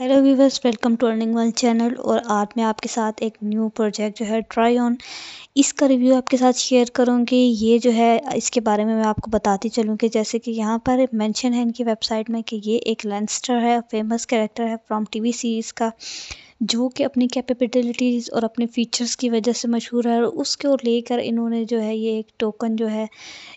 hello viewers welcome to earning one channel और आज मैं आपके साथ एक न्यू प्रोजेक्ट जो है ट्राई ऑन इसका रिव्यू आपके साथ शेयर करूँगी ये जो है इसके बारे में मैं आपको बताती चलूँ कि जैसे कि यहाँ पर मेंशन है इनकी वेबसाइट में कि ये एक लेंस्टर है फेमस कैरेक्टर है फ्रॉम टीवी सीरीज़ का जो कि अपनी कैपेबिलिटीज़ और अपने फ़ीचर्स की वजह से मशहूर है और उसको लेकर इन्होंने जो है ये एक टोकन जो है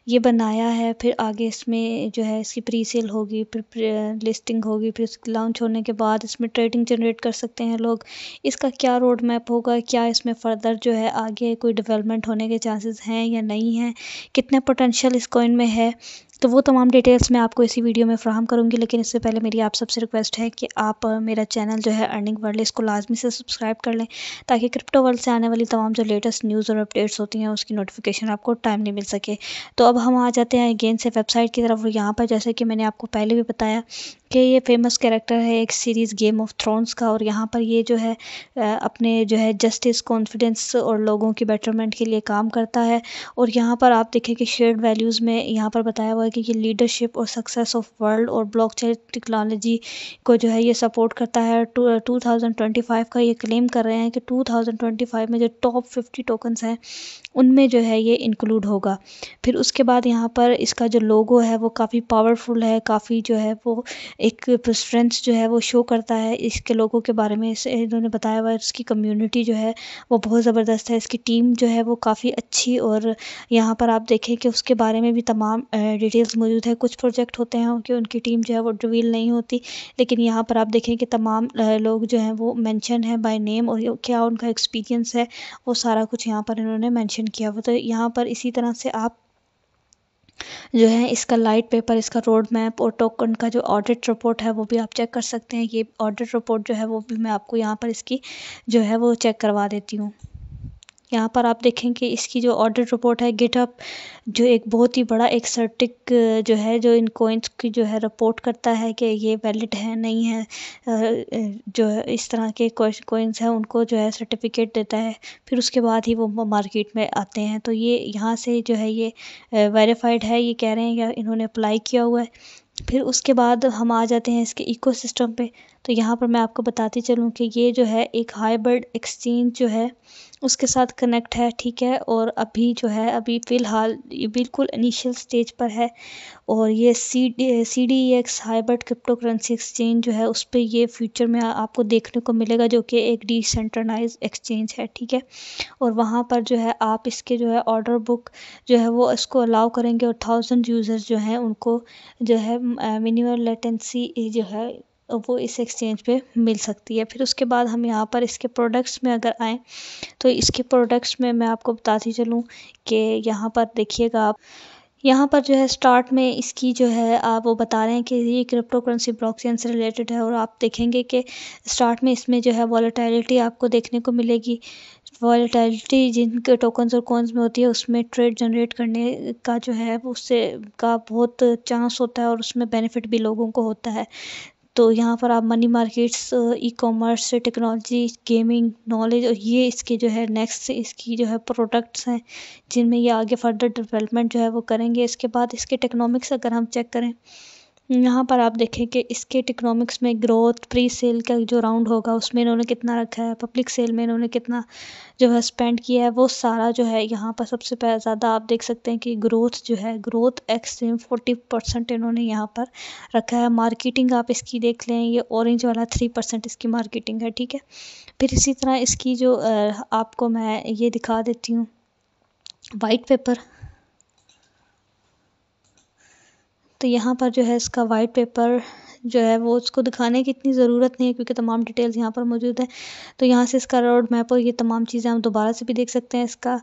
ये बनाया है फिर आगे इसमें जो है इसकी प्री सेल होगी फिर लिस्टिंग होगी फिर इसकी लॉन्च होने के बाद इसमें ट्रेडिंग जनरेट कर सकते हैं लोग इसका क्या रोड मैप होगा क्या इसमें फ़र्दर जो है आगे कोई डिवेलपमेंट होने के चांसेस हैं या नहीं हैं कितना पोटेंशियल इस कॉइन में है तो वो तमाम डिटेल्स मैं आपको इसी वीडियो में फ्राहम करूँगी लेकिन इससे पहले मेरी आप सबसे रिक्वेस्ट है कि आप मेरा चैनल जो है अर्निंग वर्ल्ड इसको लाजमी से सब्सक्राइब कर लें ताकि क्रिप्टो वर्ल्ड से आने वाली तमाम जो लेटेस्ट न्यूज़ और अपडेट्स होती हैं उसकी नोटिफिकेशन आपको टाइमली मिल सके तो अब हम आ जाते हैं अगेन से वेबसाइट की तरफ यहाँ पर जैसे कि मैंने आपको पहले भी बताया कि ये फेमस कैरेक्टर है एक सीरीज़ गेम ऑफ थ्रोन्स का और यहाँ पर ये जो है अपने जो है जस्टिस कॉन्फिडेंस और लोगों की बेटरमेंट के लिए काम करता है और यहाँ पर आप देखें कि शेयर्ड वैल्यूज़ में यहाँ पर बताया हुआ है कि ये लीडरशिप और सक्सेस ऑफ वर्ल्ड और ब्लॉक टेक्नोलॉजी को जो है ये सपोर्ट करता है टू का ये क्लेम कर रहे हैं कि टू में जो टॉप फिफ्टी टोकन्स हैं उनमें जो है ये इंक्लूड होगा फिर उसके बाद यहाँ पर इसका जो लोगो है वो काफ़ी पावरफुल है काफ़ी जो है वो एक प्रेफरेंस जो है वो शो करता है इसके लोगों के बारे में इसे इन्होंने बताया हुआ है इसकी कम्युनिटी जो है वो बहुत ज़बरदस्त है इसकी टीम जो है वो काफ़ी अच्छी और यहाँ पर आप देखें कि उसके बारे में भी तमाम डिटेल्स मौजूद है कुछ प्रोजेक्ट होते हैं कि उनकी टीम जो है वो डिवील नहीं होती लेकिन यहाँ पर आप देखें कि तमाम लोग जो हैं वो मैंशन है बाई नेम और क्या उनका एक्सपीरियंस है वो सारा कुछ यहाँ पर इन्होंने मैंशन किया हुआ तो यहाँ पर इसी तरह से आप जो है इसका लाइट पेपर इसका रोड मैप और टोकन का जो ऑडिट रिपोर्ट है वो भी आप चेक कर सकते हैं ये ऑडिट रिपोर्ट जो है वो भी मैं आपको यहाँ पर इसकी जो है वो चेक करवा देती हूँ यहाँ पर आप देखें कि इसकी जो ऑडिट रिपोर्ट है गिटअप जो एक बहुत ही बड़ा एक सर्टिक जो है जो इन कोइंस की जो है रिपोर्ट करता है कि ये वैलिड है नहीं है जो है इस तरह के कोइंस हैं उनको जो है सर्टिफिकेट देता है फिर उसके बाद ही वो मार्केट में आते हैं तो ये यहाँ से जो है ये वेरीफाइड है ये कह रहे हैं या इन्होंने अप्लाई किया हुआ है फिर उसके बाद हम आ जाते हैं इसके इकोसिस्टम पे तो यहाँ पर मैं आपको बताती चलूँ कि ये जो है एक हाइब्रिड एक्सचेंज जो है उसके साथ कनेक्ट है ठीक है और अभी जो है अभी फ़िलहाल ये बिल्कुल इनिशियल स्टेज पर है और ये C C D X hybrid crypto currency exchange जो है उस पर ये फ्यूचर में आपको देखने को मिलेगा जो कि एक डिसेंट्रलाइज एक्सचेंज है ठीक है और वहाँ पर जो है आप इसके जो है ऑर्डर बुक जो है वो इसको अलाउ करेंगे और थाउजेंड यूज़र्स जो हैं उनको जो है मिनिमम लेटेंसी जो है वो इस एक्सचेंज पे मिल सकती है फिर उसके बाद हम यहाँ पर इसके प्रोडक्ट्स में अगर आएँ तो इसके प्रोडक्ट्स में मैं आपको बताती चलूँ कि यहाँ पर देखिएगा आप यहाँ पर जो है स्टार्ट में इसकी जो है आप वो बता रहे हैं कि ये क्रिप्टो करेंसी ब्लॉकचेन से रिलेटेड है और आप देखेंगे कि स्टार्ट में इसमें जो है वॉलेटिलिटी आपको देखने को मिलेगी वॉलेटिलिटी जिनके टोकन्स और कॉन्स में होती है उसमें ट्रेड जनरेट करने का जो है उससे का बहुत चांस होता है और उसमें बेनिफिट भी लोगों को होता है तो यहाँ पर आप money markets e commerce technology gaming knowledge और ये इसके जो है नेक्स्ट इसकी जो है प्रोडक्ट्स हैं जिनमें ये आगे फर्दर डेवलपमेंट जो है वो करेंगे इसके बाद इसके टेक्नोमिक्स अगर हम चेक करें यहाँ पर आप देखें कि इसके इकोनॉमिक्स में ग्रोथ प्री सेल का जो राउंड होगा उसमें इन्होंने कितना रखा है पब्लिक सेल में इन्होंने कितना जो है स्पेंड किया है वो सारा जो है यहाँ पर सबसे ज़्यादा आप देख सकते हैं कि ग्रोथ जो है ग्रोथ एक्सट्रीम फोर्टी परसेंट इन्होंने यहाँ पर रखा है मार्केटिंग आप इसकी देख लें ये ऑरेंज वाला थ्री परसेंट इसकी मार्केटिंग है ठीक है फिर इसी तरह इसकी जो आपको मैं ये दिखा देती हूँ वाइट पेपर तो यहाँ पर जो है इसका वाइट पेपर जो है वो उसको दिखाने की इतनी ज़रूरत नहीं है क्योंकि तमाम डिटेल्स यहाँ पर मौजूद हैं तो यहाँ से इसका रोड मैप और ये तमाम चीज़ें हम दोबारा से भी देख सकते हैं इसका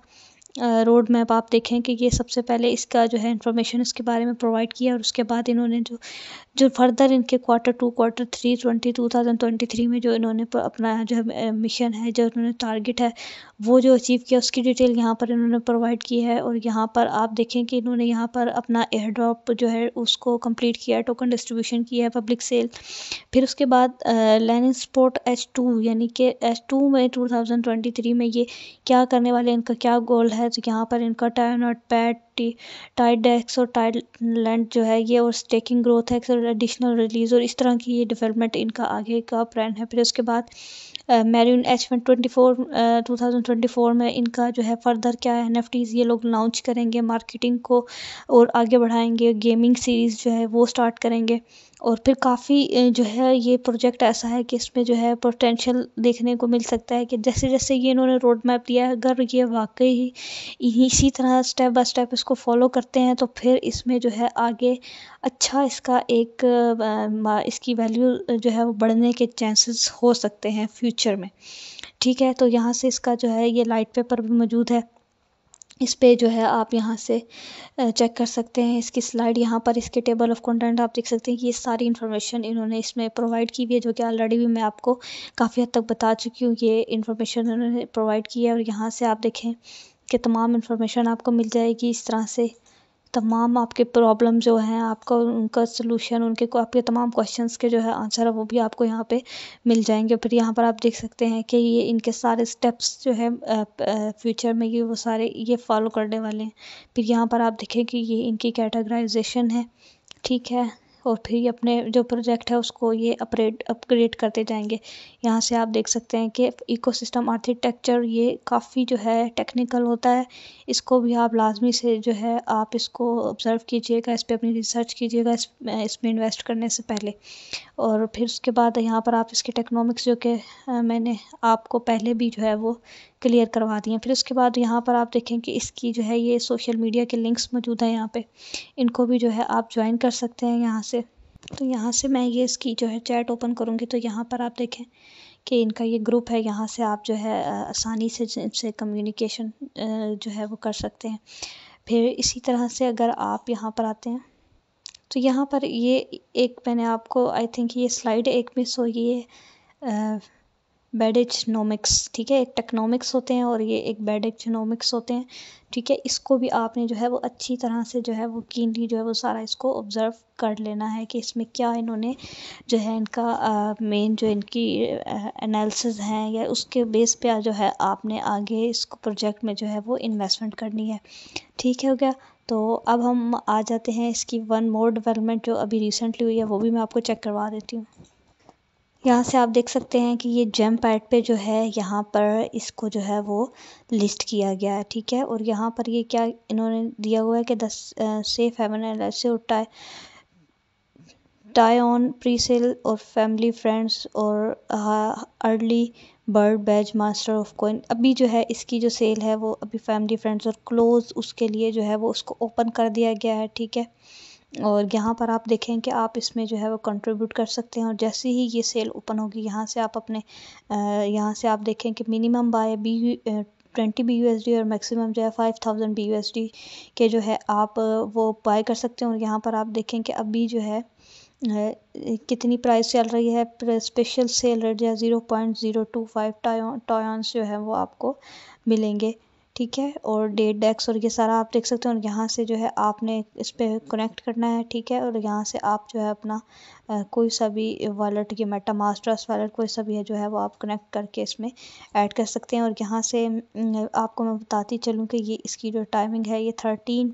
रोड मैप आप देखें कि ये सबसे पहले इसका जो है इंफॉर्मेशन इसके बारे में प्रोवाइड किया और उसके बाद इन्होंने जो जो फर्दर इनके quarter two quarter three twenty two thousand twenty three में जो इन्होंने अपना जो मिशन है जो इन्होंने टारगेट है वो जो अचीव किया उसकी डिटेल यहाँ पर इन्होंने प्रोवाइड की है और यहाँ पर आप देखें कि इन्होंने यहाँ पर अपना एयर ड्रॉप जो है उसको कंप्लीट किया है टोकन डिस्ट्रीब्यूशन किया है पब्लिक सेल फिर उसके बाद लैनिंग स्पोर्ट एच टू यानी कि एच टू में टू थाउजेंड ट्वेंटी थ्री में ये क्या करने वाले इनका क्या गोल है है यहाँ पर इनका टाइम और पैड टी टाइड डेक्स और टाइड लैंड जो है ये और स्टेकिंग ग्रोथ है एडिशनल रिलीज़ और इस तरह की ये डेवलपमेंट इनका आगे का प्लान है फिर उसके बाद मेरिन H one twenty four two thousand twenty four में इनका जो है फर्दर क्या है एन एफ टीज़ ये लोग लॉन्च करेंगे मार्केटिंग को और आगे बढ़ाएंगे गेमिंग सीरीज़ जो है वो स्टार्ट करेंगे और फिर काफ़ी जो है ये प्रोजेक्ट ऐसा है कि इसमें जो है पोटेंशियल देखने को मिल सकता है कि जैसे जैसे ये इन्होंने रोड मैप दिया है अगर ये वाकई ही इसी तरह स्टेप बाय स्टेप इसको इसको फॉलो करते हैं तो फिर इसमें जो है आगे अच्छा इसका एक इसकी वैल्यू जो है वो बढ़ने के चांसेस हो सकते हैं फ्यूचर में ठीक है तो यहाँ से इसका जो है ये लाइट पेपर भी मौजूद है इस पे जो है आप यहाँ से चेक कर सकते हैं इसकी स्लाइड यहाँ पर इसके टेबल ऑफ कंटेंट आप देख सकते हैं कि ये सारी इन्फॉर्मेशन इन्होंने इसमें प्रोवाइड की हुई है जो कि ऑलरेडी भी मैं आपको काफ़ी हद तक बता चुकी हूँ ये इन्फॉर्मेशन इन्होंने प्रोवाइड की है और यहाँ से आप देखें के तमाम इन्फॉर्मेशन आपको मिल जाएगी इस तरह से तमाम आपके प्रॉब्लम जो हैं आपका उनका सलूशन उनके को आपके तमाम क्वेश्चंस के जो है आंसर है वो भी आपको यहाँ पे मिल जाएंगे फिर यहाँ पर आप देख सकते हैं कि ये इनके सारे स्टेप्स जो है फ्यूचर में ये वो सारे ये फॉलो करने वाले हैं फिर यहाँ पर आप देखें कि ये इनकी कैटेगराइजेशन है ठीक है और फिर ये अपने जो प्रोजेक्ट है उसको ये अपग्रेड अपग्रेड करते जाएंगे यहाँ से आप देख सकते हैं कि इकोसिस्टम आर्किटेक्चर ये काफ़ी जो है टेक्निकल होता है इसको भी आप लाजमी से जो है आप इसको ऑब्ज़र्व कीजिएगा इस पर अपनी रिसर्च कीजिएगा इस इसमें इन्वेस्ट करने से पहले और फिर उसके बाद यहाँ पर आप इसके टेक्नोमिक्स जो कि मैंने आपको पहले भी जो है वो क्लियर करवा दिए फिर उसके बाद यहाँ पर आप देखें कि इसकी जो है ये सोशल मीडिया के लिंक्स मौजूद हैं यहाँ पे इनको भी जो है आप ज्वाइन कर सकते हैं यहाँ से तो यहाँ से मैं ये इसकी जो है चैट ओपन करूँगी तो यहाँ पर आप देखें कि इनका ये ग्रुप है यहाँ से आप जो है आसानी से इनसे कम्युनिकेशन जो है वो कर सकते हैं फिर इसी तरह से अगर आप यहाँ पर आते हैं तो यहाँ पर ये एक मैंने आपको आई थिंक ये स्लाइड एक मिस हो गई है बेडिचनोमिक्स ठीक है एक टेक्नोमिक्स होते हैं और ये एक बेडिचनोमिक्स होते हैं ठीक है इसको भी आपने जो है वो अच्छी तरह से जो है वो कीनली जो है वो सारा इसको ऑब्ज़र्व कर लेना है कि इसमें क्या इन्होंने जो है इनका मेन जो इनकी एनालिसिस हैं या उसके बेस पे जो है आपने आगे इसको प्रोजेक्ट में जो है वो इन्वेस्टमेंट करनी है ठीक है हो गया तो अब हम आ जाते हैं इसकी वन मोर डेवलपमेंट जो अभी रिसेंटली हुई है वो भी मैं आपको चेक करवा देती हूँ यहाँ से आप देख सकते हैं कि ये जेम पैड पे जो है यहाँ पर इसको जो है वो लिस्ट किया गया है ठीक है और यहाँ पर ये क्या इन्होंने दिया हुआ है कि दस सेफ हेवन एल से उठाए टाई टाई ऑन प्री सेल और फैमिली फ्रेंड्स और early bird badge master of coin अभी जो है इसकी जो सेल है वो अभी फैमिली फ्रेंड्स और क्लोज उसके लिए जो है वो उसको ओपन कर दिया गया है ठीक है और यहाँ पर आप देखें कि आप इसमें जो है वो कंट्रीब्यूट कर सकते हैं और जैसे ही ये सेल ओपन होगी यहाँ से आप अपने यहाँ से आप देखें कि minimum buy B twenty B D और मैक्सिमम जो है फाइव थाउजेंड बी डी के जो है आप वो बाय कर सकते हैं और यहाँ पर आप देखें कि अभी जो है कितनी प्राइस चल रही है स्पेशल सेल रेट जो है zero point zero two five टायॉन्स जो है वो आपको मिलेंगे ठीक है और डेट डेक्स और ये सारा आप देख सकते हैं और यहाँ से जो है आपने इस पर कनेक्ट करना है ठीक है और यहाँ से आप जो है अपना कोई सा भी वॉलेट ये मेटा मास्टर्स वॉलेट कोई सा भी है जो है वो आप कनेक्ट करके इसमें ऐड कर सकते हैं और यहाँ से आपको मैं बताती चलूँ कि ये इसकी जो टाइमिंग है ये थर्टीन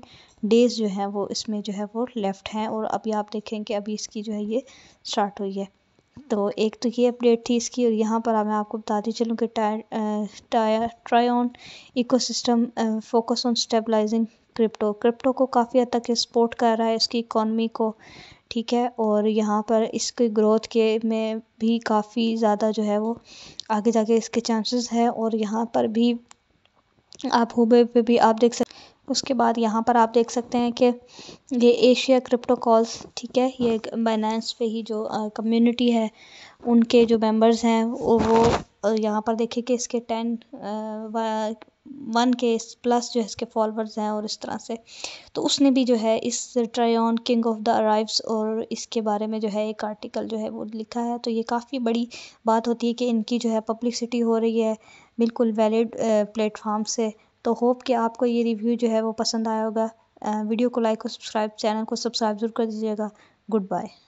डेज़ जो है वो इसमें जो है वो लेफ़्ट हैं और अभी आप देखें कि अभी इसकी जो है ये स्टार्ट हुई है तो एक तो ये अपडेट थी इसकी और यहाँ पर मैं आपको बताती चलूँ कि टायर ट्राई ऑन system focus on stabilising crypto crypto को काफ़ी हद तक सपोर्ट कर रहा है इसकी इकॉनमी को ठीक है और यहाँ पर इसके ग्रोथ के में भी काफ़ी ज़्यादा जो है वो आगे जाके इसके चांसेस है और यहाँ पर भी आप हुबे पे भी आप देख सकते उसके बाद यहाँ पर आप देख सकते हैं कि ये एशिया क्रिप्टो कॉल्स ठीक है ये बाइनेंस पे ही जो कम्युनिटी है उनके जो मेंबर्स हैं वो यहाँ पर देखिए कि इसके टेन वन के प्लस जो है इसके फॉलोअर्स हैं और इस तरह से तो उसने भी जो है इस ट्रायन किंग ऑफ द अराइव्स और इसके बारे में जो है एक आर्टिकल जो है वो लिखा है तो ये काफ़ी बड़ी बात होती है कि इनकी जो है पब्लिसिटी हो रही है बिल्कुल वैलिड प्लेटफॉर्म से तो होप कि आपको ये रिव्यू जो है वो पसंद आया होगा वीडियो को लाइक और सब्सक्राइब चैनल को सब्सक्राइब जरूर कर दीजिएगा गुड बाय